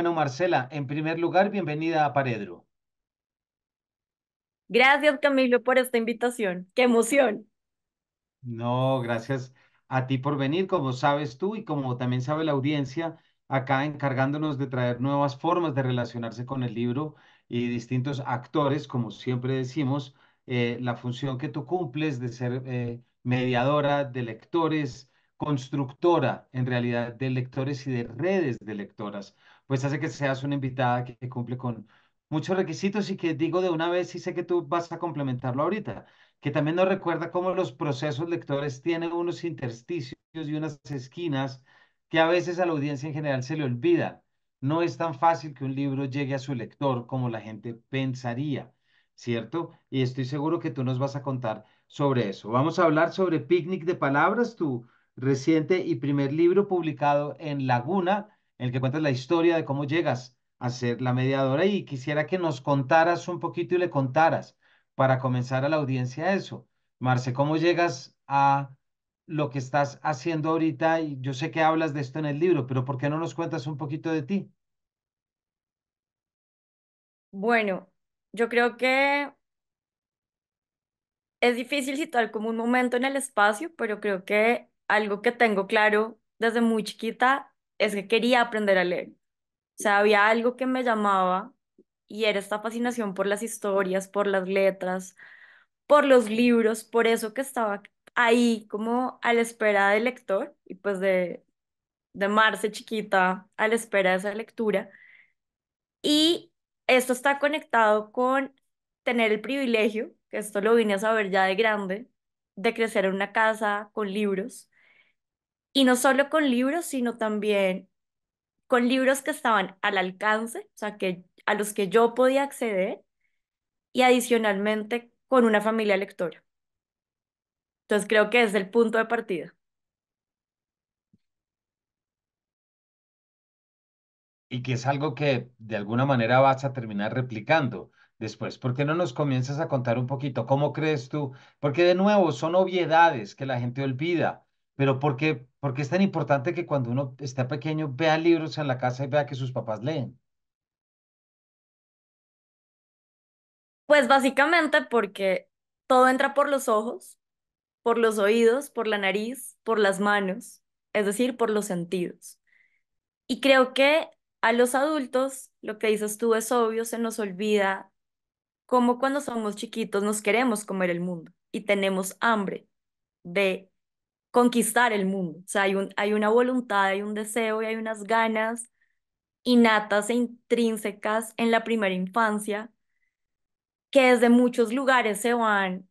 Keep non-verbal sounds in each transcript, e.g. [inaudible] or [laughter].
Bueno, Marcela, en primer lugar, bienvenida a Paredro. Gracias, Camilo, por esta invitación. ¡Qué emoción! No, gracias a ti por venir, como sabes tú y como también sabe la audiencia, acá encargándonos de traer nuevas formas de relacionarse con el libro y distintos actores, como siempre decimos, eh, la función que tú cumples de ser eh, mediadora de lectores, constructora en realidad de lectores y de redes de lectoras pues hace que seas una invitada que, cumple con muchos requisitos y que digo de una vez y sé que tú vas a complementarlo ahorita, que también nos recuerda cómo los procesos lectores tienen unos intersticios y unas esquinas que a veces a la audiencia en general se le olvida. No es tan fácil que un libro llegue a su lector como la gente pensaría, ¿cierto? Y estoy seguro que tú nos vas a contar sobre eso. Vamos a hablar sobre Picnic de Palabras, tu reciente y primer libro publicado en Laguna en el que cuentas la historia de cómo llegas a ser la mediadora y quisiera que nos contaras un poquito y le contaras para comenzar a la audiencia eso. Marce, ¿cómo llegas a lo que estás haciendo ahorita? Y yo sé que hablas de esto en el libro, pero ¿por qué no nos cuentas un poquito de ti? Bueno, yo creo que es difícil situar como un momento en el espacio, pero creo que algo que tengo claro desde muy chiquita es que quería aprender a leer. O sea, había algo que me llamaba y era esta fascinación por las historias, por las letras, por los libros, por eso que estaba ahí como a la espera del lector y pues de, de Marce chiquita a la espera de esa lectura. Y esto está conectado con tener el privilegio, que esto lo vine a saber ya de grande, de crecer en una casa con libros y no solo con libros, sino también con libros que estaban al alcance, o sea, que, a los que yo podía acceder, y adicionalmente con una familia lectora. Entonces creo que es el punto de partida. Y que es algo que de alguna manera vas a terminar replicando después. ¿Por qué no nos comienzas a contar un poquito cómo crees tú? Porque de nuevo son obviedades que la gente olvida pero porque, porque es tan importante que cuando uno está pequeño vea libros en la casa y vea que sus papás leen. Pues básicamente porque todo entra por los ojos, por los oídos, por la nariz, por las manos, es decir, por los sentidos. Y creo que a los adultos, lo que dices tú es obvio, se nos olvida cómo cuando somos chiquitos nos queremos comer el mundo y tenemos hambre de conquistar el mundo. O sea, hay, un, hay una voluntad, hay un deseo y hay unas ganas innatas e intrínsecas en la primera infancia que desde muchos lugares se van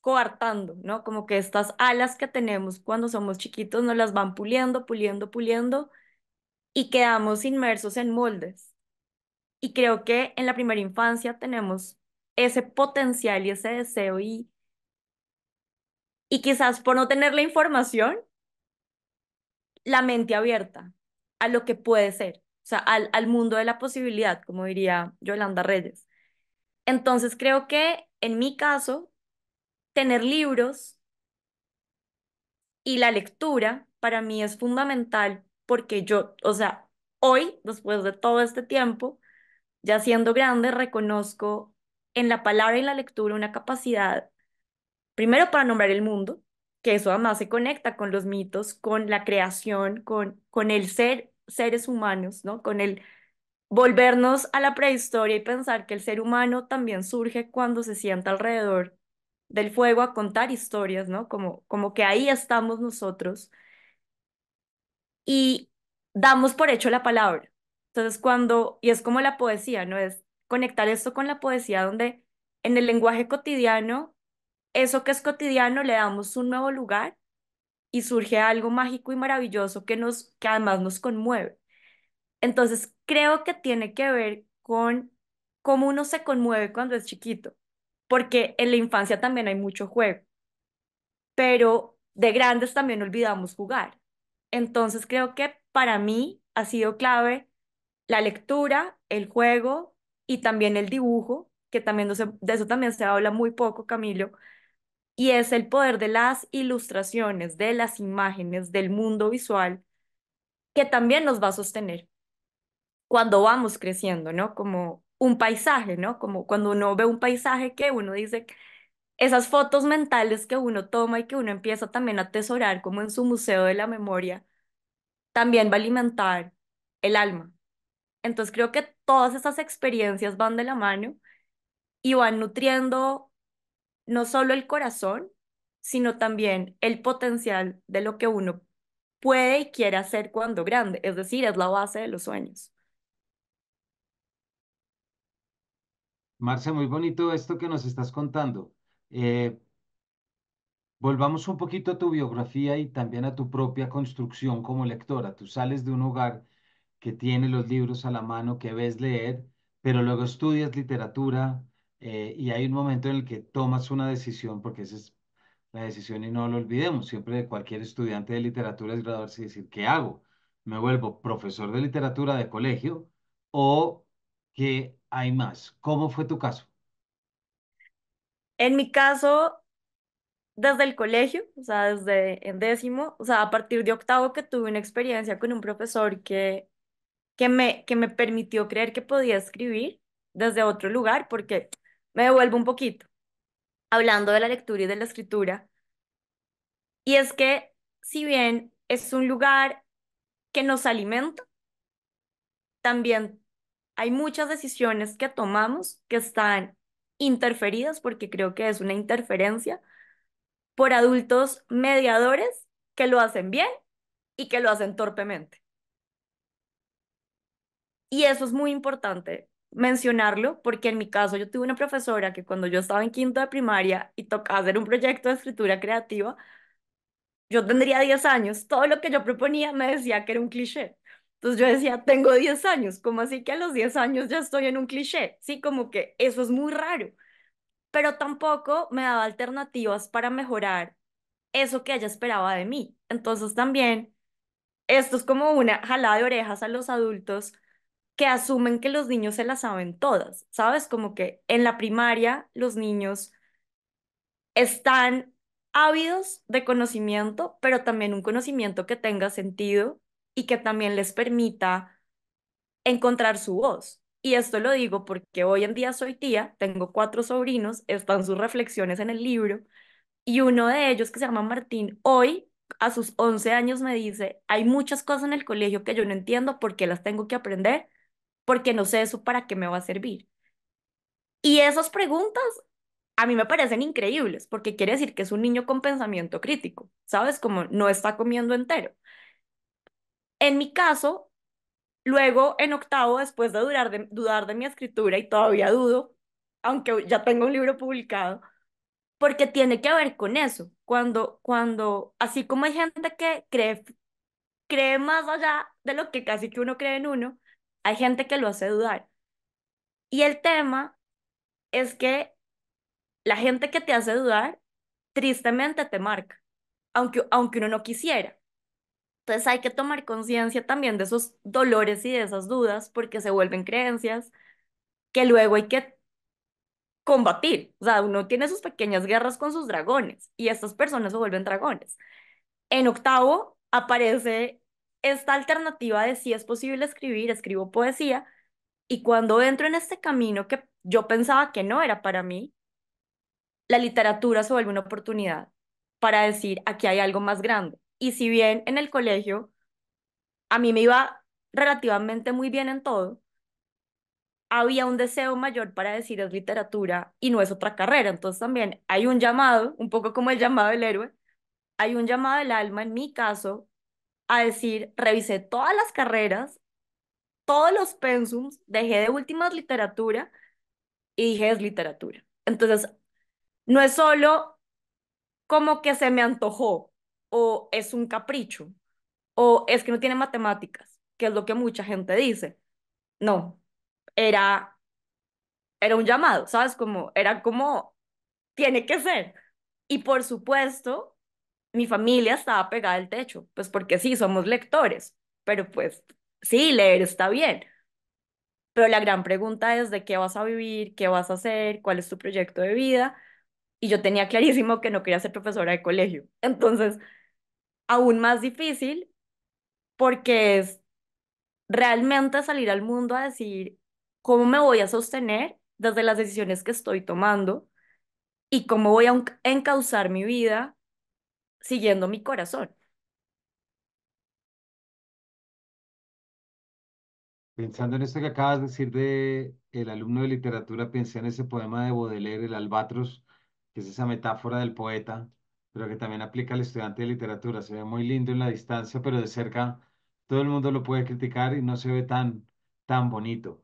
coartando, ¿no? Como que estas alas que tenemos cuando somos chiquitos nos las van puliendo, puliendo, puliendo y quedamos inmersos en moldes. Y creo que en la primera infancia tenemos ese potencial y ese deseo y y quizás por no tener la información, la mente abierta a lo que puede ser, o sea, al, mundo de la posibilidad, como diría Yolanda Reyes. Entonces creo que en mi caso, tener libros y la lectura para mí es fundamental porque yo, o sea, hoy, después de todo este tiempo, ya siendo grande, reconozco en la palabra y la lectura una capacidad primero para nombrar el mundo, que eso además se conecta con los mitos, con la creación, con, con el ser seres humanos, ¿no? Con el volvernos a la prehistoria y pensar que el ser humano también surge cuando se sienta alrededor del fuego a contar historias, ¿no? Como, como que ahí estamos nosotros y damos por hecho la palabra. Entonces cuando, y es como la poesía, ¿no? Es conectar esto con la poesía donde en el lenguaje cotidiano eso que es cotidiano le damos un nuevo lugar y surge algo mágico y maravilloso que, nos, que además nos conmueve. Entonces, creo que tiene que ver con cómo uno se conmueve cuando es chiquito, porque en la infancia también hay mucho juego, pero de grandes también olvidamos jugar. Entonces, creo que para mí ha sido clave la lectura, el juego y también el dibujo, que también de eso también se habla muy poco, Camilo, y es el poder de las ilustraciones, de las imágenes, del mundo visual, que también nos va a sostener cuando vamos creciendo, ¿no? Como un paisaje, ¿no? Como cuando uno ve un paisaje que uno dice, esas fotos mentales que uno toma y que uno empieza también a atesorar como en su museo de la memoria, también va a alimentar el alma. Entonces creo que todas esas experiencias van de la mano y van nutriendo no solo el corazón, sino también el potencial de lo que uno puede y quiere hacer cuando grande. Es decir, es la base de los sueños. Marce, muy bonito esto que nos estás contando. Eh, volvamos un poquito a tu biografía y también a tu propia construcción como lectora. Tú sales de un hogar que tiene los libros a la mano, que ves leer, pero luego estudias literatura, eh, y hay un momento en el que tomas una decisión, porque esa es la decisión y no lo olvidemos, siempre de cualquier estudiante de literatura es graduarse y decir, ¿qué hago? ¿Me vuelvo profesor de literatura de colegio o qué hay más? ¿Cómo fue tu caso? En mi caso, desde el colegio, o sea, desde en décimo, o sea, a partir de octavo que tuve una experiencia con un profesor que, que, me, que me permitió creer que podía escribir desde otro lugar, porque me devuelvo un poquito hablando de la lectura y de la escritura. Y es que si bien es un lugar que nos alimenta, también hay muchas decisiones que tomamos que están interferidas, porque creo que es una interferencia, por adultos mediadores que lo hacen bien y que lo hacen torpemente. Y eso es muy importante mencionarlo porque en mi caso yo tuve una profesora que cuando yo estaba en quinto de primaria y tocaba hacer un proyecto de escritura creativa, yo tendría 10 años, todo lo que yo proponía me decía que era un cliché. Entonces yo decía, tengo 10 años, como así que a los 10 años ya estoy en un cliché? Sí, como que eso es muy raro, pero tampoco me daba alternativas para mejorar eso que ella esperaba de mí. Entonces también, esto es como una jalada de orejas a los adultos que asumen que los niños se las saben todas, ¿sabes? Como que en la primaria los niños están ávidos de conocimiento, pero también un conocimiento que tenga sentido y que también les permita encontrar su voz. Y esto lo digo porque hoy en día soy tía, tengo cuatro sobrinos, están sus reflexiones en el libro, y uno de ellos que se llama Martín, hoy a sus 11 años me dice, hay muchas cosas en el colegio que yo no entiendo porque las tengo que aprender, porque no sé eso para qué me va a servir. Y esas preguntas a mí me parecen increíbles, porque quiere decir que es un niño con pensamiento crítico, ¿sabes? Como no está comiendo entero. En mi caso, luego en octavo, después de, de dudar de mi escritura, y todavía dudo, aunque ya tengo un libro publicado, porque tiene que ver con eso. Cuando, cuando así como hay gente que cree, cree más allá de lo que casi que uno cree en uno, hay gente que lo hace dudar. Y el tema es que la gente que te hace dudar, tristemente te marca, aunque, aunque uno no quisiera. Entonces hay que tomar conciencia también de esos dolores y de esas dudas porque se vuelven creencias que luego hay que combatir. O sea, uno tiene sus pequeñas guerras con sus dragones y estas personas se vuelven dragones. En octavo aparece esta alternativa de si es posible escribir, escribo poesía, y cuando entro en este camino que yo pensaba que no era para mí, la literatura se vuelve una oportunidad para decir, aquí hay algo más grande. Y si bien en el colegio a mí me iba relativamente muy bien en todo, había un deseo mayor para decir es literatura y no es otra carrera. Entonces también hay un llamado, un poco como el llamado del héroe, hay un llamado del alma en mi caso a decir, revisé todas las carreras, todos los pensums, dejé de últimas literatura y dije es literatura. Entonces, no es solo como que se me antojó o es un capricho o es que no tiene matemáticas, que es lo que mucha gente dice. No, era era un llamado, ¿sabes? Como era como tiene que ser. Y por supuesto, mi familia estaba pegada al techo, pues porque sí, somos lectores, pero pues sí, leer está bien. Pero la gran pregunta es de qué vas a vivir, qué vas a hacer, cuál es tu proyecto de vida. Y yo tenía clarísimo que no quería ser profesora de colegio. Entonces, aún más difícil porque es realmente salir al mundo a decir cómo me voy a sostener desde las decisiones que estoy tomando y cómo voy a encauzar mi vida siguiendo mi corazón. Pensando en esto que acabas de decir de el alumno de literatura, pensé en ese poema de Baudelaire, El Albatros, que es esa metáfora del poeta, pero que también aplica al estudiante de literatura. Se ve muy lindo en la distancia, pero de cerca todo el mundo lo puede criticar y no se ve tan, tan bonito.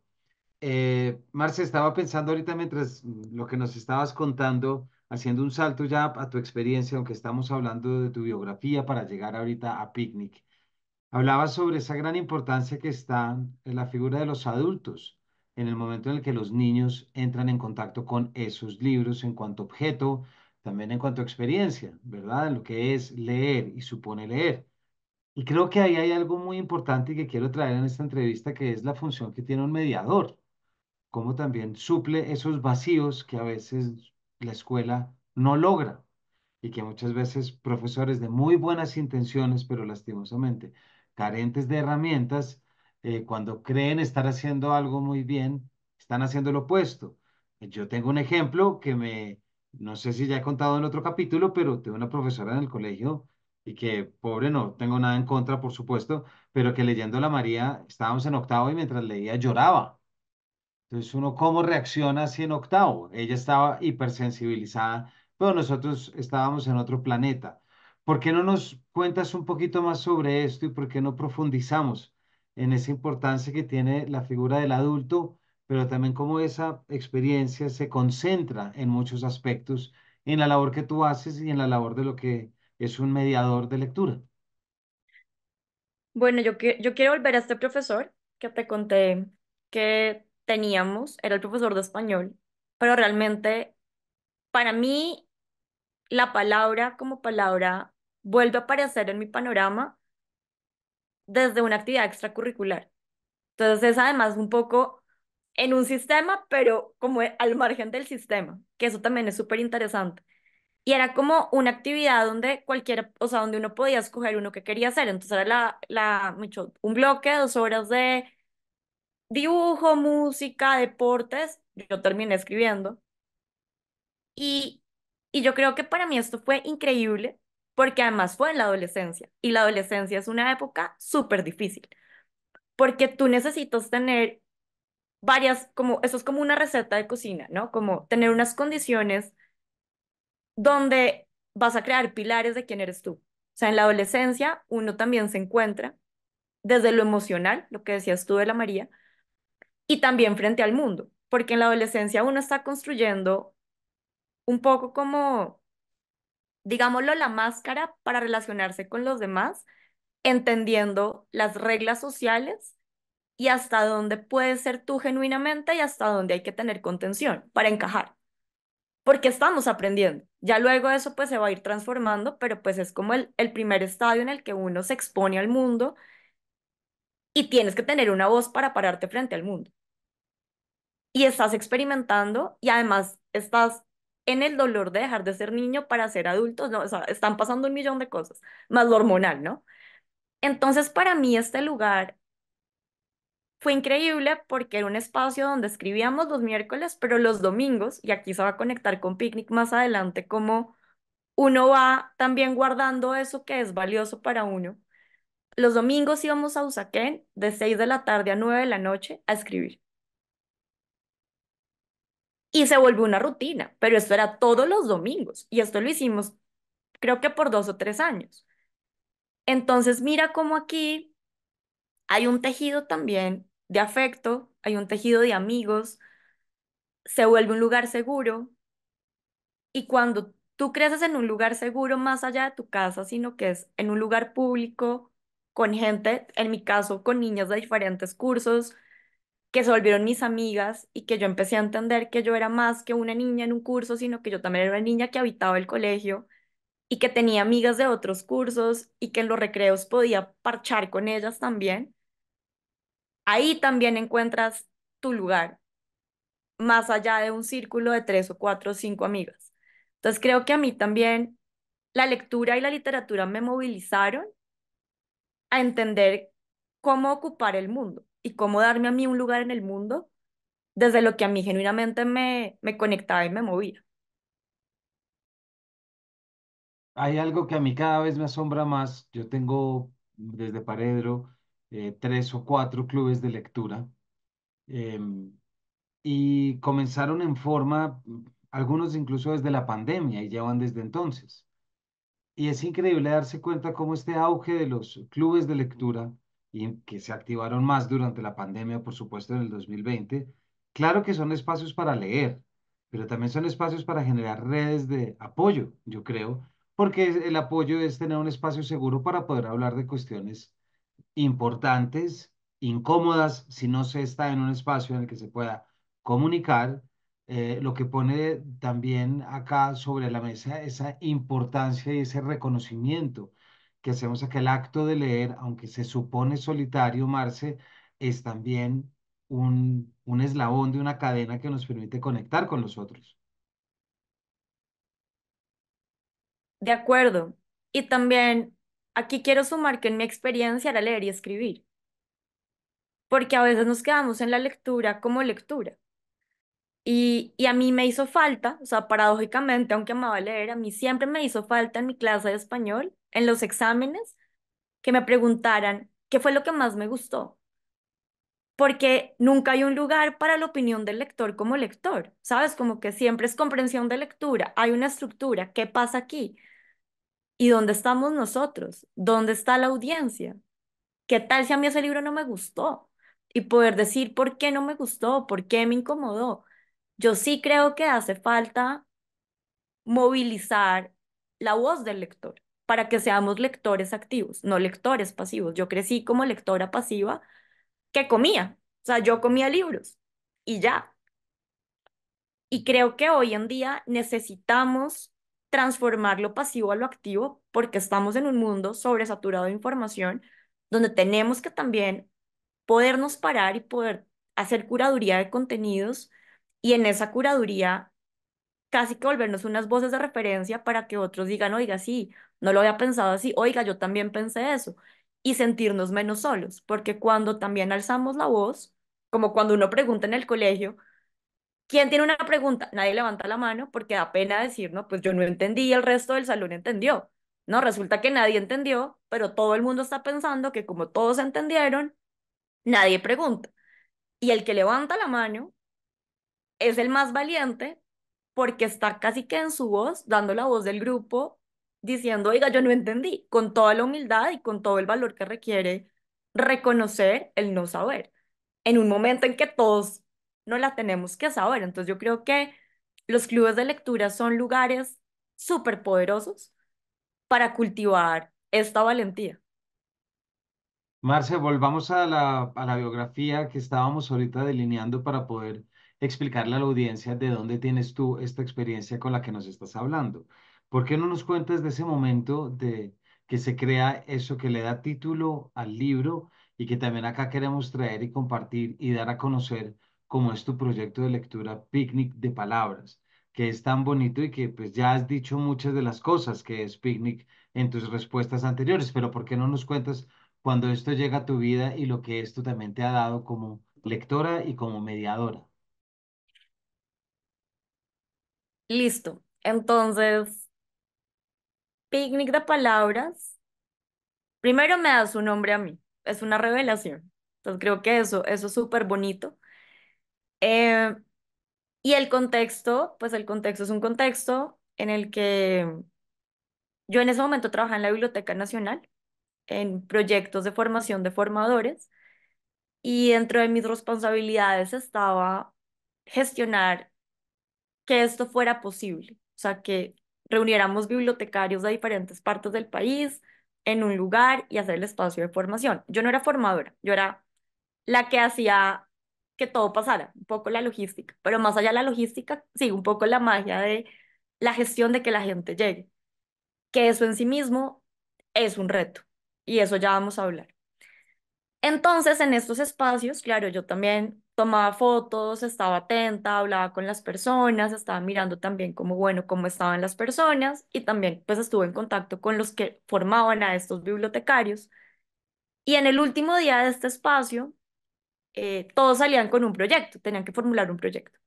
Eh, estaba pensando ahorita mientras mm, lo que nos estabas contando, haciendo un salto ya a tu experiencia, aunque estamos hablando de tu biografía, para llegar ahorita a Picnic. Hablabas sobre esa gran importancia que está en la figura de los adultos en el momento en el que los niños entran en contacto con esos libros en cuanto objeto, también en cuanto experiencia, ¿verdad? En lo que es leer y supone leer. Y creo que ahí hay algo muy importante que quiero traer en esta entrevista, que es la función que tiene un mediador, cómo también suple esos vacíos que a veces la escuela no logra y que muchas veces profesores de muy buenas intenciones, pero lastimosamente carentes de herramientas, eh, cuando creen estar haciendo algo muy bien, están haciendo lo opuesto. Yo tengo un ejemplo que me, no sé si ya he contado en otro capítulo, pero tengo una profesora en el colegio y que, pobre, no tengo nada en contra, por supuesto, pero que leyendo La María, estábamos en octavo y mientras leía lloraba entonces, uno cómo reacciona si en octavo. Ella estaba hipersensibilizada, pero nosotros estábamos en otro planeta. ¿Por qué no nos cuentas un poquito más sobre esto y por qué no profundizamos en esa importancia que tiene la figura del adulto, pero también cómo esa experiencia se concentra en muchos aspectos en la labor que tú haces y en la labor de lo que es un mediador de lectura? Bueno, yo, yo quiero volver a este profesor que te conté que teníamos era el profesor de español, pero realmente para mí la palabra como palabra vuelve a aparecer en mi panorama desde una actividad extracurricular. Entonces es además un poco en un sistema, pero como e, al margen del sistema, que eso también es súper interesante. Y era como una actividad donde cualquiera, o sea, donde uno podía escoger uno que quería hacer. Entonces era la, la, mucho, un bloque, dos horas de dibujo, música, deportes, yo terminé escribiendo. Y, y yo creo que para mí esto fue increíble porque además fue en la adolescencia y la adolescencia es una época súper difícil porque tú necesitas tener varias, como eso es como una receta de cocina, ¿no? Como tener unas condiciones donde vas a crear pilares de quién eres tú. O sea, en la adolescencia uno también se encuentra desde lo emocional, lo que decías tú de la María, y también frente al mundo, porque en la adolescencia uno está construyendo un poco como, digámoslo, la máscara para relacionarse con los demás, entendiendo las reglas sociales y hasta dónde puedes ser tú genuinamente y hasta dónde hay que tener contención para encajar. Porque estamos aprendiendo. Ya luego eso pues se va a ir transformando, pero pues es como el, el primer estadio en el que uno se expone al mundo y tienes que tener una voz para pararte frente al mundo y estás experimentando y además estás en el dolor de dejar de ser niño para ser adulto, ¿no? O sea, están pasando un millón de cosas, más lo hormonal, ¿no? Entonces, para mí este lugar fue increíble porque era un espacio donde escribíamos los miércoles, pero los domingos, y aquí se va a conectar con Picnic más adelante, como uno va también guardando eso que es valioso para uno. Los domingos íbamos a Usaquén de 6 de la tarde a 9 de la noche a escribir y se volvió una rutina, pero esto era todos los domingos y esto lo hicimos creo que por dos o tres años. Entonces mira cómo aquí hay un tejido también de afecto, hay un tejido de amigos, se vuelve un lugar seguro y cuando tú creces en un lugar seguro más allá de tu casa, sino que es en un lugar público, con gente, en mi caso, con niñas de diferentes cursos, que se volvieron mis amigas y que yo empecé a entender que yo era más que una niña en un curso, sino que yo también era una niña que habitaba el colegio y que tenía amigas de otros cursos y que en los recreos podía parchar con ellas también. Ahí también encuentras tu lugar, más allá de un círculo de tres o cuatro o cinco amigas. Entonces creo que a mí también la lectura y la literatura me movilizaron a entender cómo ocupar el mundo y cómo darme a mí un lugar en el mundo desde lo que a mí genuinamente me, me conectaba y me movía. Hay algo que a mí cada vez me asombra más. Yo tengo desde Paredro eh, tres o cuatro clubes de lectura em, y comenzaron en forma, mm, algunos incluso desde la pandemia y llevan desde entonces. Y es increíble darse cuenta cómo este auge de los clubes de lectura y que se activaron más durante la pandemia, por supuesto, en el 2020, claro que son espacios para leer, pero también son espacios para generar redes de apoyo, yo creo, porque el apoyo es tener un espacio seguro para poder hablar de cuestiones importantes, incómodas, si no se está en un espacio en el que se pueda comunicar. Eh, lo que pone también acá sobre la mesa esa importancia y ese reconocimiento que hacemos que el acto de leer, aunque se supone solitario, Marce, es también un, un eslabón de una cadena que nos permite conectar con los otros. De acuerdo. Y también aquí quiero sumar que en mi experiencia era leer y escribir, porque a veces nos quedamos en la lectura como lectura. Y, y, a mí me hizo falta, o sea, paradójicamente, aunque amaba leer, a mí siempre me hizo falta en mi clase de español en los exámenes que me preguntaran qué fue lo que más me gustó. Porque nunca hay un lugar para la opinión del lector como lector, ¿sabes? Como que siempre es comprensión de lectura, hay una estructura, ¿qué pasa aquí? ¿Y dónde estamos nosotros? ¿Dónde está la audiencia? ¿Qué tal si a mí ese libro no me gustó? Y poder decir por qué no me gustó, por qué me incomodó. Yo sí creo que hace falta movilizar la voz del lector para que seamos lectores activos, no lectores pasivos. Yo crecí como lectora pasiva que comía, o sea, yo comía libros y ya. Y creo que hoy en día necesitamos transformar lo pasivo a lo activo porque estamos en un mundo sobresaturado de información donde tenemos que también podernos parar y poder hacer curaduría de contenidos y en esa curaduría casi que volvernos unas voces de referencia para que otros digan, oiga, sí, no lo había pensado así, oiga, yo también pensé eso, y sentirnos menos solos, porque cuando también alzamos la voz, como cuando uno pregunta en el colegio, ¿quién tiene una pregunta? Nadie levanta la mano porque da pena decir, no, pues yo no entendí, el resto del salón entendió. No, resulta que nadie entendió, pero todo el mundo está pensando que como todos entendieron, nadie pregunta. Y el que levanta la mano es el más valiente porque está casi que en su voz, dando la voz del grupo, diciendo, oiga, yo no entendí, con toda la humildad y con todo el valor que requiere reconocer el no saber, en un momento en que todos no la tenemos que saber. Entonces yo creo que los clubes de lectura son lugares súper poderosos para cultivar esta valentía. Marce, volvamos a la, a la biografía que estábamos ahorita delineando para poder explicarle a la audiencia de dónde tienes tú esta experiencia con la que nos estás hablando. ¿Por qué no nos cuentas de ese momento de que se crea eso que le da título al libro y que también acá queremos traer y compartir y dar a conocer cómo es tu proyecto de lectura Picnic de Palabras, que es tan bonito y que pues ya has dicho muchas de las cosas que es Picnic en tus respuestas anteriores, pero ¿por qué no nos cuentas cuando esto llega a tu vida y lo que esto también te ha dado como lectora y como mediadora? Listo. Entonces, picnic de palabras. Primero me da su nombre a mí. Es una revelación. Entonces creo que eso, eso es súper bonito. Eh, y el contexto, pues el contexto es un contexto en el que yo en ese momento trabajaba en la Biblioteca Nacional, en proyectos de formación de formadores, y dentro de mis responsabilidades estaba gestionar que esto fuera posible, o sea, que reuniéramos bibliotecarios de diferentes partes del país en un lugar y hacer el espacio de formación. Yo no era formadora, yo era la que hacía que todo pasara, un poco la logística, pero más allá de la logística, sí, un poco la magia de la gestión de que la gente llegue, que eso en sí mismo es un reto y eso ya vamos a hablar. Entonces, en estos espacios, claro, yo también tomaba fotos, estaba atenta, hablaba con las personas, estaba mirando también como, bueno, cómo estaban las personas y también pues estuve en contacto con los que formaban a estos bibliotecarios. Y en el último día de este espacio, eh, todos salían con un proyecto, tenían que formular un proyecto.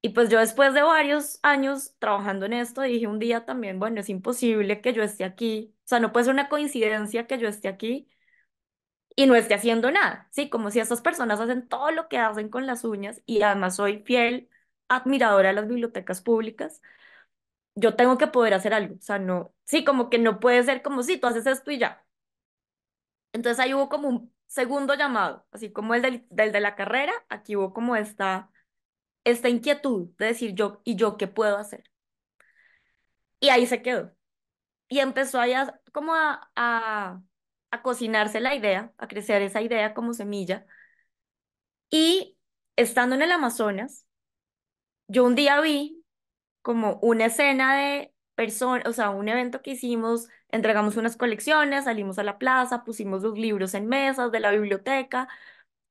Y pues yo después de varios años trabajando en esto, dije un día también, bueno, es imposible que yo esté aquí, o sea, no puede ser una coincidencia que yo esté aquí y no esté haciendo nada, ¿sí? Como si estas personas hacen todo lo que hacen con las uñas y además soy fiel admiradora de las bibliotecas públicas, yo tengo que poder hacer algo, o sea, no, sí, como que no puede ser como si tú haces esto y ya. Entonces ahí hubo como un segundo llamado, así como el del, de la carrera, aquí hubo como esta, esta inquietud de decir yo, ¿y yo qué puedo hacer? Y ahí se quedó. Y empezó ahí a, como a a cocinarse la idea, a crecer esa idea como semilla. Y estando en el Amazonas, yo un día vi como una escena de personas, o sea, un evento que hicimos, entregamos unas colecciones, salimos a la plaza, pusimos los libros en mesas de la biblioteca,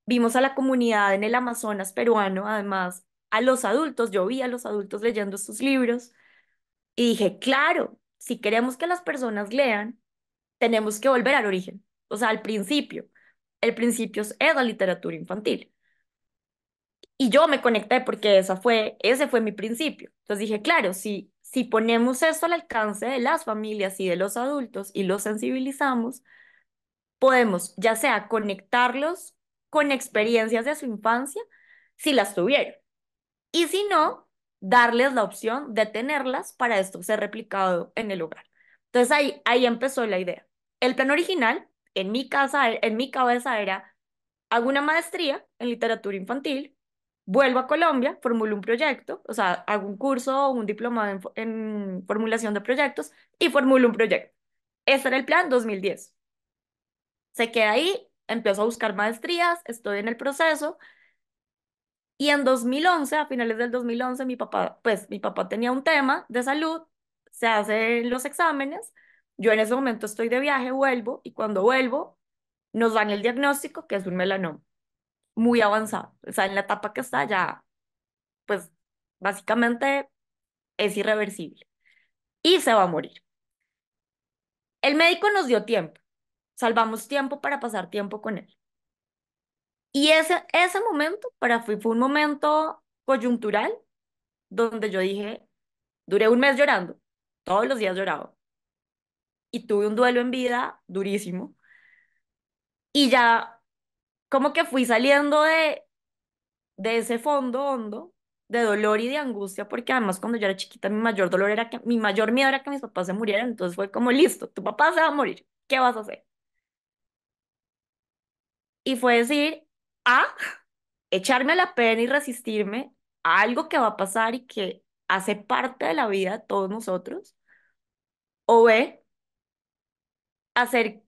vimos a la comunidad en el Amazonas peruano, además, a los adultos, yo vi a los adultos leyendo estos libros y dije, claro, si queremos que las personas lean, tenemos que volver al origen, o sea, al principio. El principio es la literatura infantil. Y yo me conecté porque esa fue, ese fue mi principio. Entonces dije, claro, si, si ponemos eso al alcance de las familias y de los adultos y los sensibilizamos, podemos ya sea conectarlos con experiencias de su infancia, si las tuvieron, y si no, darles la opción de tenerlas para esto ser replicado en el hogar. Entonces ahí, ahí empezó la idea. El plan original, en mi, casa, en mi cabeza, era, hago una maestría en literatura infantil, vuelvo a Colombia, formulo un proyecto, o sea, hago un curso o un diploma en, formulación de proyectos y formulo un proyecto. Ese era el plan 2010. Se queda ahí, empiezo a buscar maestrías, estoy en el proceso. Y en 2011, a finales del 2011, mi papá, pues mi papá tenía un tema de salud, se hacen los exámenes yo en ese momento estoy de viaje, vuelvo y cuando vuelvo nos dan el diagnóstico que es un melanoma muy avanzado. O sea, en la etapa que está ya, pues básicamente es irreversible y se va a morir. El médico nos dio tiempo, salvamos tiempo para pasar tiempo con él. Y ese, ese momento para fue un momento coyuntural donde yo dije, duré un mes llorando, todos los días lloraba, y tuve un duelo en vida durísimo. Y ya como que fui saliendo de, de ese fondo hondo de dolor y de angustia, porque además cuando yo era chiquita mi mayor dolor era que, mi mayor miedo era que mis papás se murieran, entonces fue como, listo, tu papá se va a morir, ¿qué vas a hacer? Y fue decir, a ah, echarme a la pena y resistirme a algo que va a pasar y que hace parte de la vida de todos nosotros, o B, hacer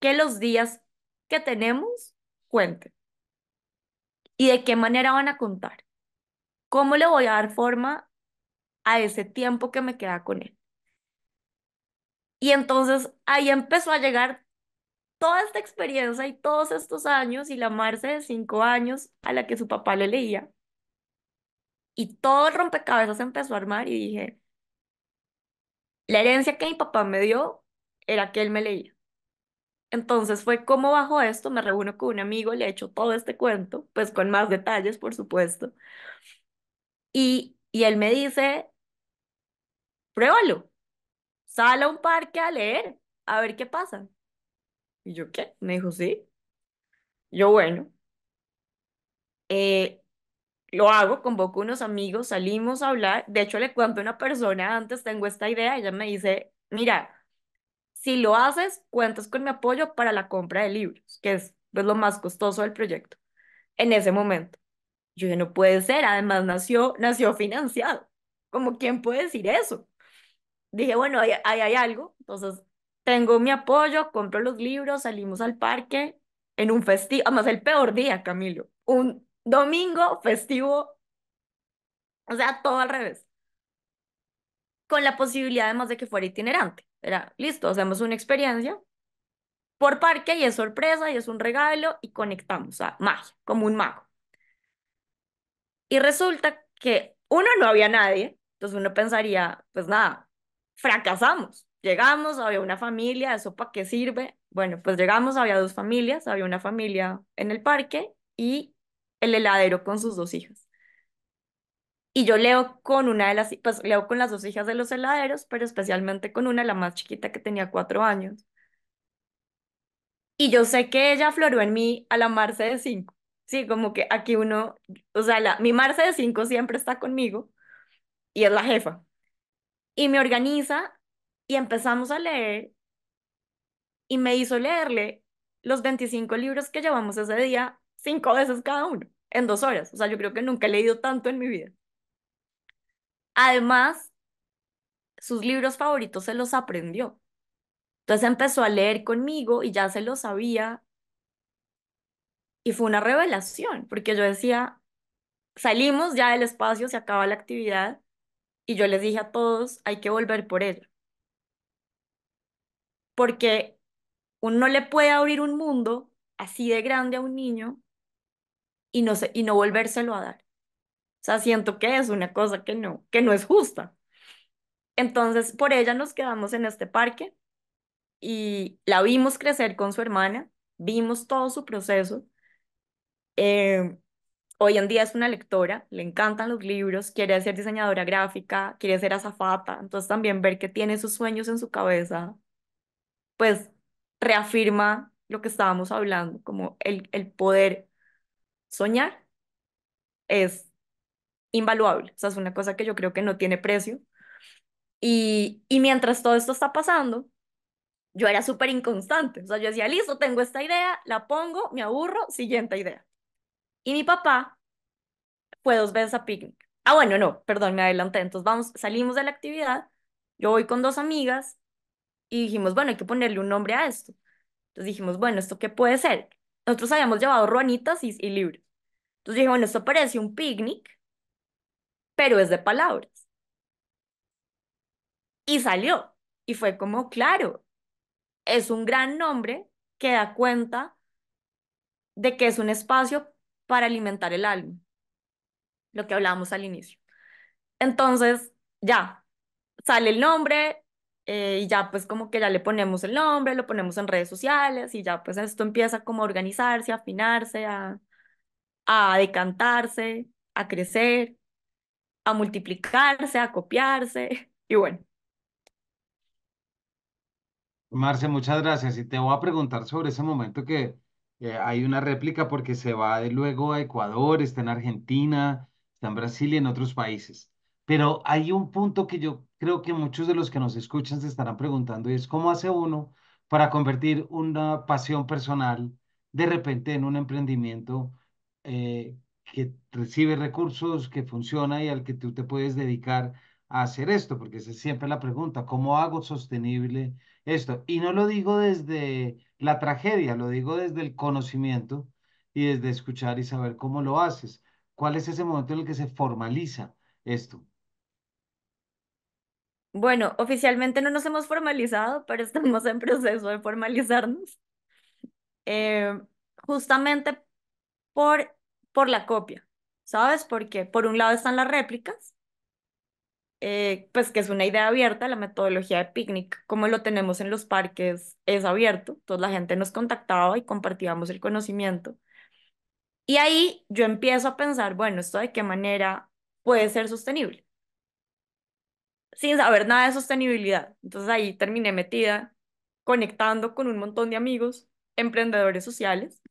que los días que tenemos cuenten. ¿Y de qué manera van a contar? ¿Cómo le voy a dar forma a ese tiempo que me queda con él? Y entonces ahí empezó a llegar toda esta experiencia y todos estos años y la marcha de cinco años a la que su papá le leía. Y todo el rompecabezas empezó a armar y dije, la herencia que mi papá me dio era que él me leía. Entonces fue como bajo esto, me reúno con un amigo, le he hecho todo este cuento, pues con más detalles, por supuesto. Y, él me dice, pruébalo, sal a un parque a leer, a ver qué pasa. Y yo, ¿qué? Me dijo, sí. Yo, bueno, eh, lo hago, convoco unos amigos, salimos a hablar. De hecho, le cuento a una persona antes, tengo esta idea, ella me dice, mira, si lo haces, cuentas con mi apoyo para la compra de libros, que es pues, lo más costoso del proyecto, en ese momento. Yo dije, no puede ser, además nació, nació financiado. ¿Cómo quién puede decir eso? Dije, bueno, ahí hay, algo. Entonces, tengo mi apoyo, compro los libros, salimos al parque en un festivo, además ah, el peor día, Camilo, un domingo festivo, o sea, todo al revés, con la posibilidad además de que fuera itinerante. Era, listo, hacemos una experiencia por parque y es sorpresa y es un regalo y conectamos a magia, como un mago. Y resulta que uno no había nadie, entonces uno pensaría, pues nada, fracasamos. Llegamos, había una familia, ¿eso para qué sirve? Bueno, pues llegamos, había dos familias, había una familia en el parque y el heladero con sus dos hijas. Y yo leo con una de las, pues leo con las dos hijas de los heladeros, pero especialmente con una, la más chiquita que tenía cuatro años. Y yo sé que ella afloró en mí a la Marce de cinco. Sí, como que aquí uno, o sea, la, mi Marce de cinco siempre está conmigo y es la jefa. Y me organiza y empezamos a leer y me hizo leerle los 25 libros que llevamos ese día cinco veces cada uno en dos horas. O sea, yo creo que nunca he leído tanto en mi vida. Además, sus libros favoritos se los aprendió. Entonces empezó a leer conmigo y ya se lo sabía. Y fue una revelación, porque yo decía, salimos ya del espacio, se acaba la actividad, y yo les dije a todos, hay que volver por él. Porque uno no le puede abrir un mundo así de grande a un niño y no, y no volvérselo a dar sea, siento que es una cosa que no, que no es justa. Entonces, por ella nos quedamos en este parque y la vimos crecer con su hermana, vimos todo su proceso. Eh, hoy en día es una lectora, le encantan los libros, quiere ser diseñadora gráfica, quiere ser azafata, entonces también ver que tiene sus sueños en su cabeza, pues reafirma lo que estábamos hablando, como el, el poder soñar es invaluable. O sea, es una cosa que yo creo que no tiene precio. Y, y mientras todo esto está pasando, yo era súper inconstante. O sea, yo decía, listo, tengo esta idea, la pongo, me aburro, siguiente idea. Y mi papá fue ver veces picnic. Ah, bueno, no, perdón, me adelanté. Entonces vamos, salimos de la actividad, yo voy con dos amigas y dijimos, bueno, hay que ponerle un nombre a esto. Entonces dijimos, bueno, ¿esto qué puede ser? Nosotros habíamos llevado ruanitas y, y libros. Entonces dije, bueno, esto parece un picnic, pero es de palabras. Y salió. Y fue como, claro, es un gran nombre que da cuenta de que es un espacio para alimentar el alma. Lo que hablábamos al inicio. Entonces, ya, sale el nombre eh, y ya pues como que ya le ponemos el nombre, lo ponemos en redes sociales y ya pues esto empieza como a organizarse, a afinarse, a, a decantarse, a crecer a multiplicarse, a copiarse [laughs] y bueno. Marce, muchas gracias. Y te voy a preguntar sobre ese momento que hay una réplica porque se va de luego a Ecuador, está en Argentina, está en Brasil y en otros países. Pero hay un punto que yo creo que muchos de los que nos escuchan se estarán preguntando y es cómo hace uno para convertir una pasión personal de repente en un emprendimiento eh, que recibe recursos, que funciona y al que tú te puedes dedicar a hacer esto, porque esa es siempre la pregunta, ¿cómo hago sostenible esto? Y no lo digo desde la tragedia, lo digo desde el conocimiento y desde escuchar y saber cómo lo haces. ¿Cuál es ese momento en el que se formaliza esto? Bueno, oficialmente no nos hemos formalizado, pero [laughs] estamos en proceso de formalizarnos. Eh, justamente por por la copia, ¿sabes? Porque por un lado están las réplicas, eh, pues que es una idea abierta, la metodología de picnic, como lo tenemos en los parques, es abierto, entonces la gente nos contactaba y compartíamos el conocimiento. Y ahí yo empiezo a pensar, bueno, ¿esto de qué manera puede ser sostenible? Sin saber nada de sostenibilidad. Entonces ahí terminé metida, conectando con un montón de amigos, emprendedores sociales,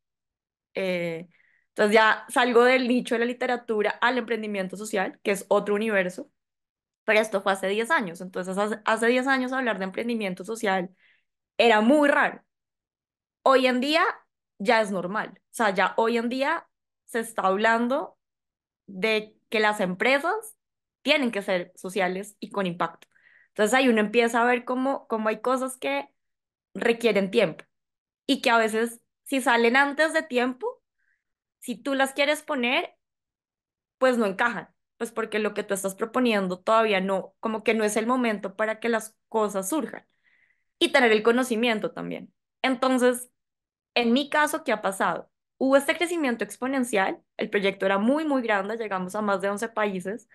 eh, entonces ya salgo del nicho de la literatura al emprendimiento social, que es otro universo, pero esto fue hace 10 años. Entonces hace 10 años hablar de emprendimiento social era muy raro. Hoy en día ya es normal. O sea, ya hoy en día se está hablando de que las empresas tienen que ser sociales y con impacto. Entonces ahí uno empieza a ver cómo, cómo hay cosas que requieren tiempo y que a veces si salen antes de tiempo si tú las quieres poner, pues no encajan, pues porque lo que tú estás proponiendo todavía no, como que no es el momento para que las cosas surjan. Y tener el conocimiento también. Entonces, en mi caso, ¿qué ha pasado? Hubo este crecimiento exponencial, el proyecto era muy, muy grande, llegamos a más de 11 países.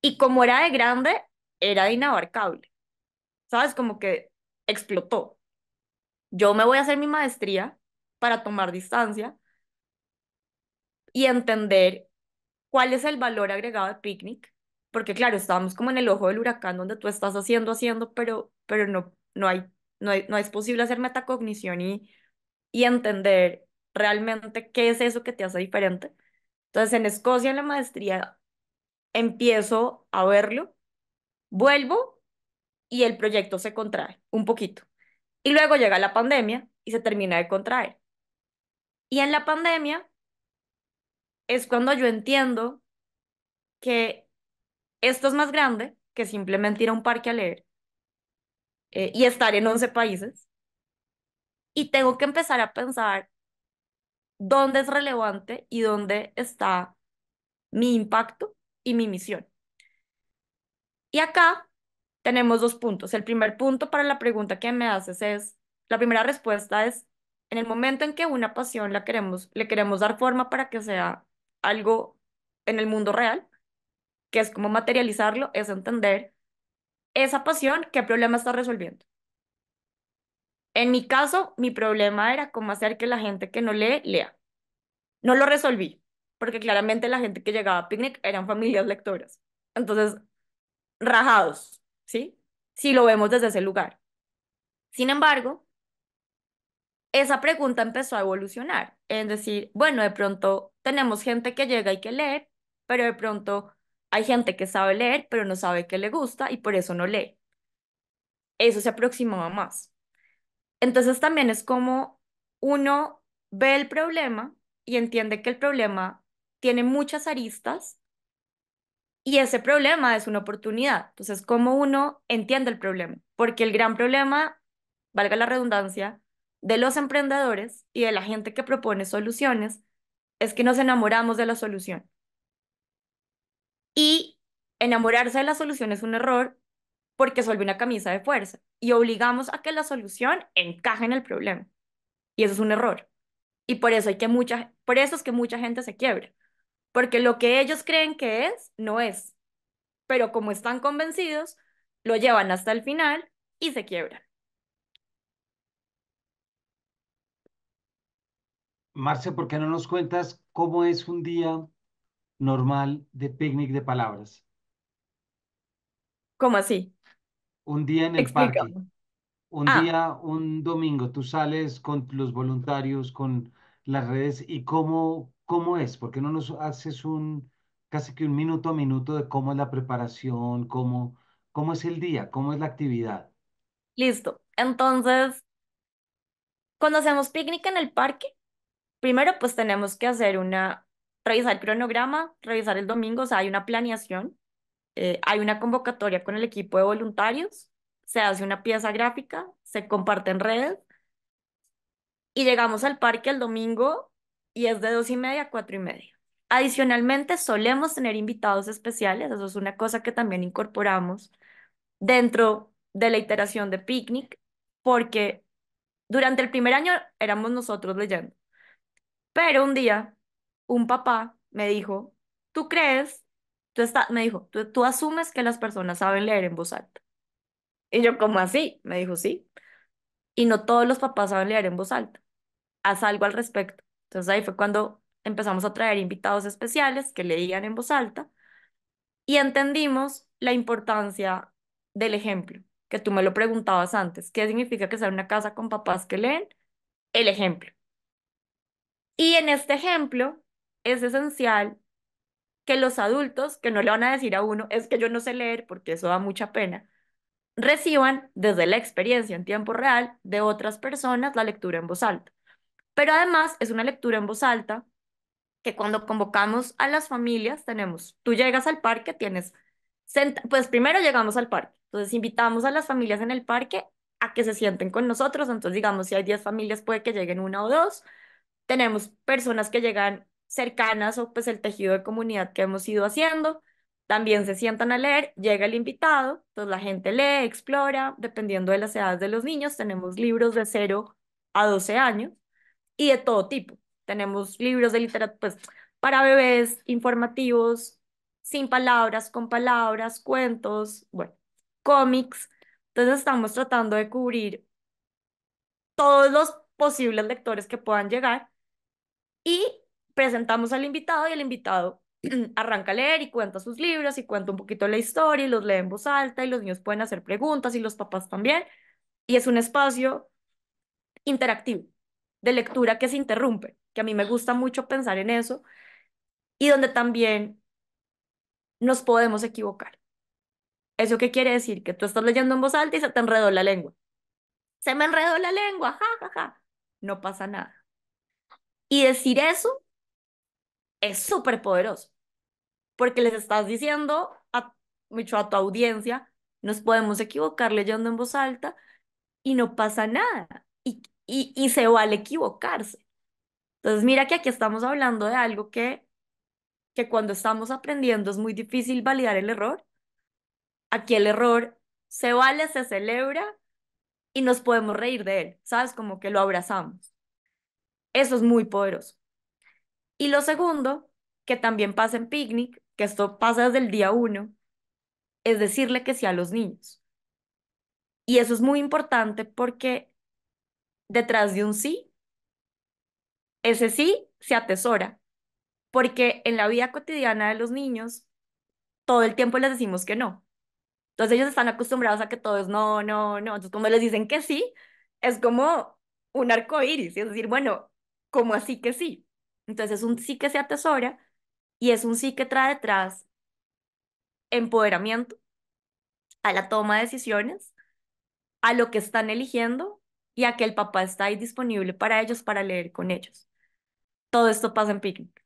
Y como era de grande, era inabarcable. ¿Sabes? Como que explotó. Yo me voy a hacer mi maestría para tomar distancia y entender cuál es el valor agregado de picnic, porque claro, estábamos como en el ojo del huracán donde tú estás haciendo, haciendo, pero, pero no, no, hay, no, no es posible hacer metacognición y, y entender realmente qué es eso que te hace diferente. Entonces, en Escocia, en la maestría, empiezo a verlo, vuelvo y el proyecto se contrae un poquito. Y luego llega la pandemia y se termina de contraer. Y en la pandemia es cuando yo entiendo que esto es más grande que simplemente ir a un parque a leer eh, y estar en 11 países. Y tengo que empezar a pensar dónde es relevante y dónde está mi impacto y mi misión. Y acá tenemos dos puntos. El primer punto para la pregunta que me haces es, la primera respuesta es, en el momento en que una pasión la queremos, le queremos dar forma para que sea algo en el mundo real, que es como materializarlo, es entender esa pasión, qué problema está resolviendo. En mi caso, mi problema era cómo hacer que la gente que no lee, lea. No lo resolví, porque claramente la gente que llegaba a Picnic eran familias lectoras. Entonces, rajados, ¿sí? Si lo vemos desde ese lugar. Sin embargo, esa pregunta empezó a evolucionar. Es decir, bueno, de pronto tenemos gente que llega y que lee, pero de pronto hay gente que sabe leer, pero no sabe qué le gusta y por eso no lee. Eso se aproximaba más. Entonces también es como uno ve el problema y entiende que el problema tiene muchas aristas y ese problema es una oportunidad. Entonces, como uno entiende el problema, porque el gran problema, valga la redundancia, de los emprendedores y de la gente que propone soluciones es que nos enamoramos de la solución. Y enamorarse de la solución es un error porque se una camisa de fuerza y obligamos a que la solución encaje en el problema. Y eso es un error. Y por eso, hay que mucha, por eso es que mucha gente se quiebra, porque lo que ellos creen que es, no es. Pero como están convencidos, lo llevan hasta el final y se quiebran. Marce, ¿por qué no nos cuentas cómo es un día normal de picnic de palabras? ¿Cómo así? Un día en el parque. Un ah. día, un domingo, tú sales con los voluntarios, con las redes y cómo, cómo es, ¿por qué no nos haces un casi que un minuto a minuto de cómo es la preparación, cómo, cómo es el día, cómo es la actividad? Listo. Entonces, cuando hacemos picnic en el parque, Primero, pues tenemos que hacer una, revisar el cronograma, revisar el domingo, o sea, hay una planeación, eh, hay una convocatoria con el equipo de voluntarios, se hace una pieza gráfica, se comparte en redes y llegamos al parque el domingo y es de dos y media a cuatro y media. Adicionalmente, solemos tener invitados especiales, eso es una cosa que también incorporamos dentro de la iteración de Picnic, porque durante el primer año éramos nosotros leyendo. Pero un día, un papá me dijo, ¿tú crees? Tú está, me dijo, ¿tú, tú asumes que las personas saben leer en voz alta. Y yo, ¿cómo así? Me dijo, sí. Y no todos los papás saben leer en voz alta. Haz algo al respecto. Entonces ahí fue cuando empezamos a traer invitados especiales que leían en voz alta y entendimos la importancia del ejemplo, que tú me lo preguntabas antes. ¿Qué significa que sea una casa con papás que leen? El ejemplo. Y en este ejemplo es esencial que los adultos, que no le van a decir a uno, es que yo no sé leer porque eso da mucha pena, reciban desde la experiencia en tiempo real de otras personas la lectura en voz alta. Pero además es una lectura en voz alta que cuando convocamos a las familias tenemos, tú llegas al parque, tienes, pues primero llegamos al parque, entonces invitamos a las familias en el parque a que se sienten con nosotros, entonces digamos si hay 10 familias puede que lleguen una o dos, tenemos personas que llegan cercanas o pues el tejido de comunidad que hemos ido haciendo, también se sientan a leer, llega el invitado, entonces la gente lee, explora, dependiendo de las edades de los niños, tenemos libros de 0 a 12 años y de todo tipo. Tenemos libros de literatura pues, para bebés, informativos, sin palabras, con palabras, cuentos, bueno, cómics. Entonces estamos tratando de cubrir todos los posibles lectores que puedan llegar y presentamos al invitado y el invitado [clears throat] arranca a leer y cuenta sus libros y cuenta un poquito la historia y los lee en voz alta y los niños pueden hacer preguntas y los papás también. Y es un espacio interactivo de lectura que se interrumpe, que a mí me gusta mucho pensar en eso y donde también nos podemos equivocar. ¿Eso qué quiere decir? Que tú estás leyendo en voz alta y se te enredó la lengua. Se me enredó la lengua, jajaja. Ja, ja. No pasa nada. Y decir eso es súper poderoso, porque les estás diciendo a, mucho a tu audiencia, nos podemos equivocar leyendo en voz alta y no pasa nada, y, y, y se vale equivocarse. Entonces, mira que aquí estamos hablando de algo que, que cuando estamos aprendiendo es muy difícil validar el error. Aquí el error se vale, se celebra y nos podemos reír de él, ¿sabes? Como que lo abrazamos. Eso es muy poderoso. Y lo segundo, que también pasa en Picnic, que esto pasa desde el día uno, es decirle que sí a los niños. Y eso es muy importante porque detrás de un sí, ese sí se atesora, porque en la vida cotidiana de los niños, todo el tiempo les decimos que no. Entonces ellos están acostumbrados a que todo es no, no, no. Entonces cuando les dicen que sí, es como un arco iris, es decir, bueno, como así que sí. Entonces es un sí que se atesora y es un sí que trae detrás empoderamiento a la toma de decisiones, a lo que están eligiendo y a que el papá está ahí disponible para ellos, para leer con ellos. Todo esto pasa en Picnic.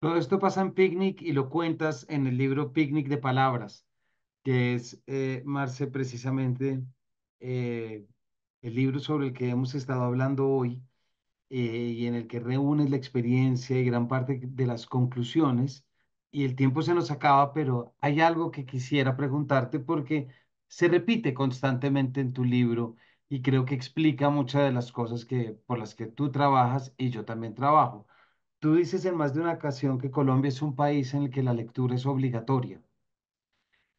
Todo esto pasa en Picnic y lo cuentas en el libro Picnic de Palabras, que es, eh, Marce, precisamente eh, el libro sobre el que hemos estado hablando hoy eh, y en el que reúnes la experiencia y gran parte de las conclusiones. Y el tiempo se nos acaba, pero hay algo que quisiera preguntarte porque se repite constantemente en tu libro y creo que explica muchas de las cosas que, por las que tú trabajas y yo también trabajo. Tú dices en más de una ocasión que Colombia es un país en el que la lectura es obligatoria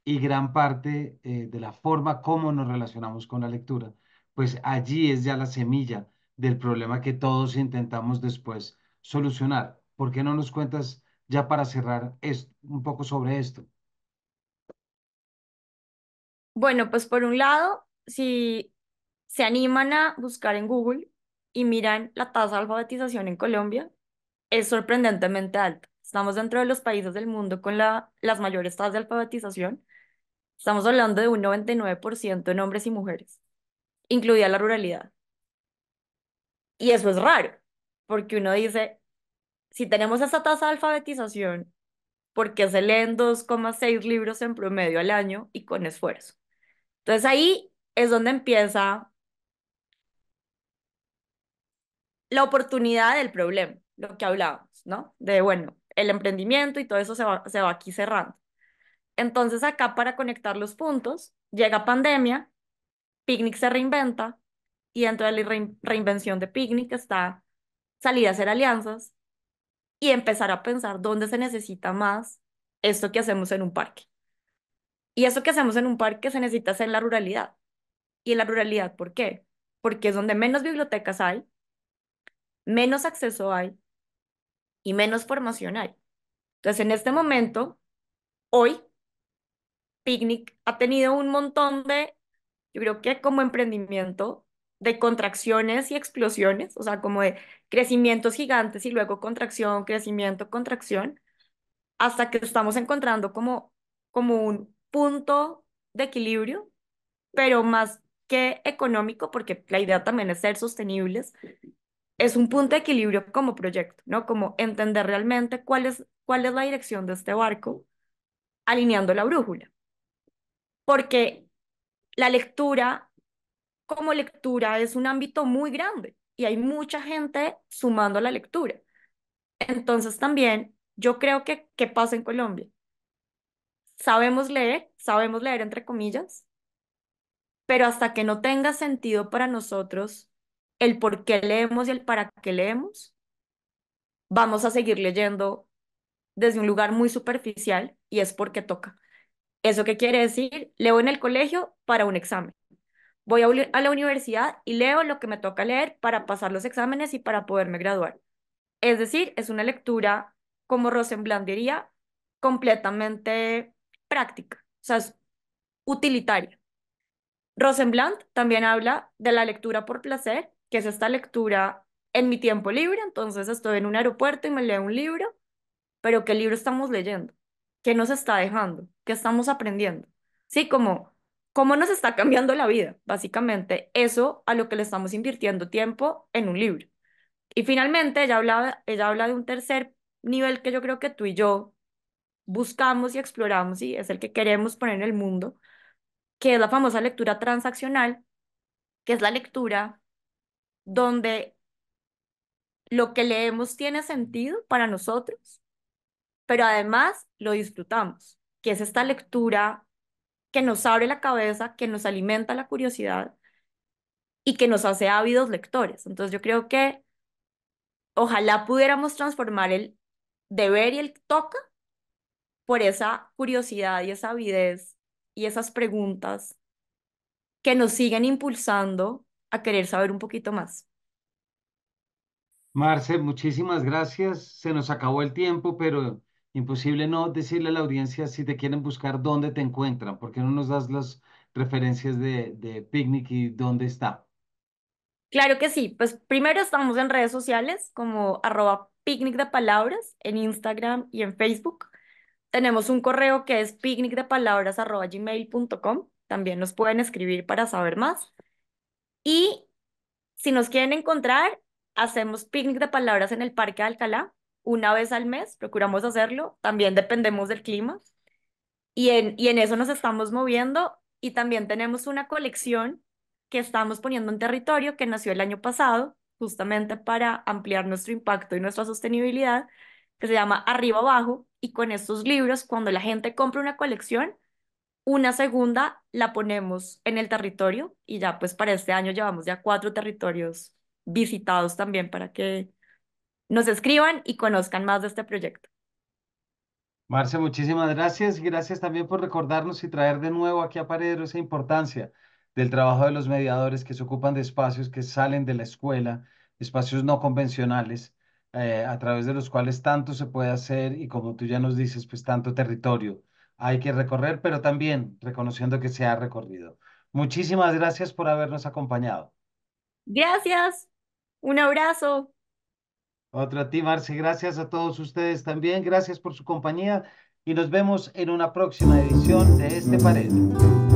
y gran parte eh, de la forma como nos relacionamos con la lectura pues allí es ya la semilla del problema que todos intentamos después solucionar. ¿Por qué no nos cuentas ya para cerrar esto, un poco sobre esto? Bueno, pues por un lado, si se animan a buscar en Google y miran la tasa de alfabetización en Colombia, es sorprendentemente alta. Estamos dentro de los países del mundo con la, las mayores tasas de alfabetización. Estamos hablando de un 99% en hombres y mujeres. Incluía la ruralidad. Y eso es raro, porque uno dice, si tenemos esa tasa de alfabetización, ¿por qué se leen 2,6 libros en promedio al año y con esfuerzo? Entonces ahí es donde empieza la oportunidad del problema, lo que hablábamos, ¿no? De, bueno, el emprendimiento y todo eso se va, se va aquí cerrando. Entonces acá para conectar los puntos, llega pandemia Picnic se reinventa y dentro de la reinvención de Picnic está salir a hacer alianzas y empezar a pensar dónde se necesita más esto que hacemos en un parque. Y eso que hacemos en un parque se necesita hacer en la ruralidad. ¿Y en la ruralidad por qué? Porque es donde menos bibliotecas hay, menos acceso hay y menos formación hay. Entonces, en este momento, hoy, Picnic ha tenido un montón de yo creo que como emprendimiento de contracciones y explosiones, o sea, como de crecimientos gigantes y luego contracción, crecimiento, contracción, hasta que estamos encontrando como, como un punto de equilibrio, pero más que económico, porque la idea también es ser sostenibles, es un punto de equilibrio como proyecto, ¿no? Como entender realmente cuál es, cuál es la dirección de este barco, alineando la brújula. Porque la lectura como lectura es un ámbito muy grande y hay mucha gente sumando a la lectura. Entonces también yo creo que qué pasa en Colombia. Sabemos leer, sabemos leer entre comillas, pero hasta que no tenga sentido para nosotros el por qué leemos y el para qué leemos, vamos a seguir leyendo desde un lugar muy superficial y es porque toca. ¿Eso qué quiere decir? Leo en el colegio para un examen. Voy a, la universidad y leo lo que me toca leer para pasar los exámenes y para poderme graduar. Es decir, es una lectura, como Rosenblatt diría, completamente práctica, o sea, es utilitaria. Rosenblatt también habla de la lectura por placer, que es esta lectura en mi tiempo libre, entonces estoy en un aeropuerto y me leo un libro, pero ¿qué libro estamos leyendo? ¿Qué nos está dejando? ¿Qué estamos aprendiendo? Sí, como cómo nos está cambiando la vida, básicamente, eso a lo que le estamos invirtiendo tiempo en un libro. Y finalmente, ella habla, ella habla de un tercer nivel que yo creo que tú y yo buscamos y exploramos y es el que queremos poner en el mundo, que es la famosa lectura transaccional, que es la lectura donde lo que leemos tiene sentido para nosotros pero además lo disfrutamos, que es esta lectura que nos abre la cabeza, que nos alimenta la curiosidad y que nos hace ávidos lectores. Entonces yo creo que ojalá pudiéramos transformar el deber y el toca por esa curiosidad y esa avidez y esas preguntas que nos siguen impulsando a querer saber un poquito más. Marce, muchísimas gracias. Se nos acabó el tiempo, pero imposible no decirle a la audiencia si te quieren buscar dónde te encuentran. porque no nos das las referencias de, Picnic y dónde está? Claro que sí. Pues primero estamos en redes sociales como arroba picnic de palabras en Instagram y en Facebook. Tenemos un correo que es picnicdepalabras.gmail.com. También nos pueden escribir para saber más. Y si nos quieren encontrar, hacemos picnic de palabras en el Parque de Alcalá, una vez al mes, procuramos hacerlo, también dependemos del clima y en, y en eso nos estamos moviendo y también tenemos una colección que estamos poniendo en territorio que nació el año pasado justamente para ampliar nuestro impacto y nuestra sostenibilidad, que se llama Arriba Abajo, y con estos libros, cuando la gente compra una colección, una segunda la ponemos en el territorio y ya pues para este año llevamos ya cuatro territorios visitados también para que nos escriban y conozcan más de este proyecto. Marce, muchísimas gracias. Gracias también por recordarnos y traer de nuevo aquí a Paredero esa importancia del trabajo de los mediadores que se ocupan de espacios que salen de la escuela, espacios no convencionales, eh, a través de los cuales tanto se puede hacer y como tú ya nos dices, pues tanto territorio hay que recorrer, pero también reconociendo que se ha recorrido. Muchísimas gracias por habernos acompañado. Gracias. Un abrazo. Otro a ti, Marce. Gracias a todos ustedes también. Gracias por su compañía y nos vemos en una próxima edición de este Pared.